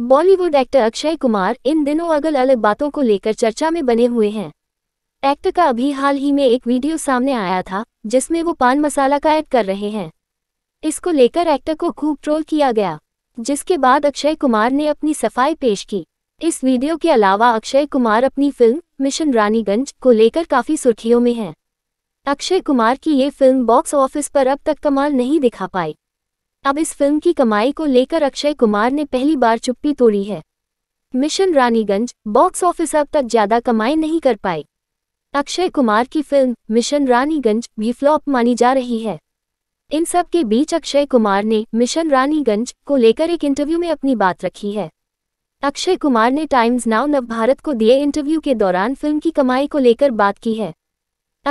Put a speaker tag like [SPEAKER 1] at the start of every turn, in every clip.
[SPEAKER 1] Bollywood actor Akshay Kumar इन दिनों अलग अलग बातों को लेकर चर्चा में बने हुए हैं एक्टर का अभी हाल ही में एक वीडियो सामने आया था जिसमें वो पान मसाला का ऐड कर रहे हैं इसको लेकर एक्टर को खूब ट्रोल किया गया जिसके बाद अक्षय कुमार ने अपनी सफाई पेश की इस वीडियो के अलावा अक्षय कुमार अपनी फिल्म मिशन रानीगंज को लेकर काफ़ी सुर्खियों में हैं अक्षय कुमार की ये फिल्म बॉक्स ऑफिस पर अब तक कमाल नहीं दिखा पाई अब इस फिल्म की कमाई को लेकर अक्षय कुमार ने पहली बार चुप्पी तोड़ी है मिशन रानीगंज बॉक्स ऑफिस अब तक ज्यादा कमाई नहीं कर पाई अक्षय कुमार की फिल्म मिशन रानीगंज भी फ्लॉप मानी जा रही है इन सब के बीच अक्षय कुमार ने मिशन रानीगंज को लेकर एक इंटरव्यू में अपनी बात रखी है अक्षय कुमार ने टाइम्स नाउ भारत को दिए इंटरव्यू के दौरान फिल्म की कमाई को लेकर बात की है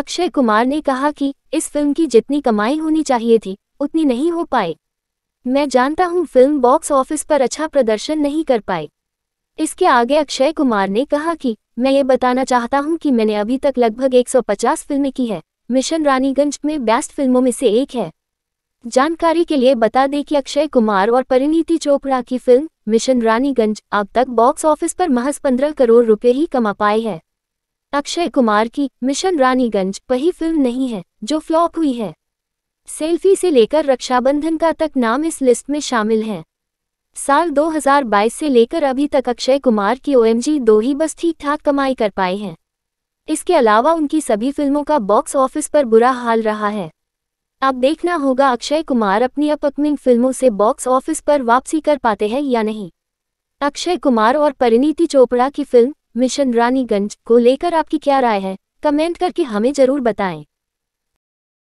[SPEAKER 1] अक्षय कुमार ने कहा कि इस फिल्म की जितनी कमाई होनी चाहिए थी उतनी नहीं हो पाई मैं जानता हूं फिल्म बॉक्स ऑफिस पर अच्छा प्रदर्शन नहीं कर पाई इसके आगे अक्षय कुमार ने कहा कि मैं ये बताना चाहता हूं कि मैंने अभी तक लगभग 150 फिल्में की है मिशन रानीगंज में बेस्ट फिल्मों में से एक है जानकारी के लिए बता दें कि अक्षय कुमार और परिणीति चोपड़ा की फिल्म मिशन रानीगंज अब तक बॉक्स ऑफिस पर महज पंद्रह करोड़ रुपये ही कमा पाए है अक्षय कुमार की मिशन रानीगंज वही फिल्म नहीं है जो फ्लॉप हुई है सेल्फी से लेकर रक्षाबंधन का तक नाम इस लिस्ट में शामिल हैं साल 2022 से लेकर अभी तक अक्षय कुमार की ओएमजी दो ही बस ठीक ठाक कमाई कर पाए हैं इसके अलावा उनकी सभी फिल्मों का बॉक्स ऑफिस पर बुरा हाल रहा है अब देखना होगा अक्षय कुमार अपनी अपकमिंग फिल्मों से बॉक्स ऑफिस पर वापसी कर पाते हैं या नहीं अक्षय कुमार और परिणीति चोपड़ा की फिल्म मिशन रानीगंज को लेकर आपकी क्या राय है कमेंट करके हमें जरूर बताएं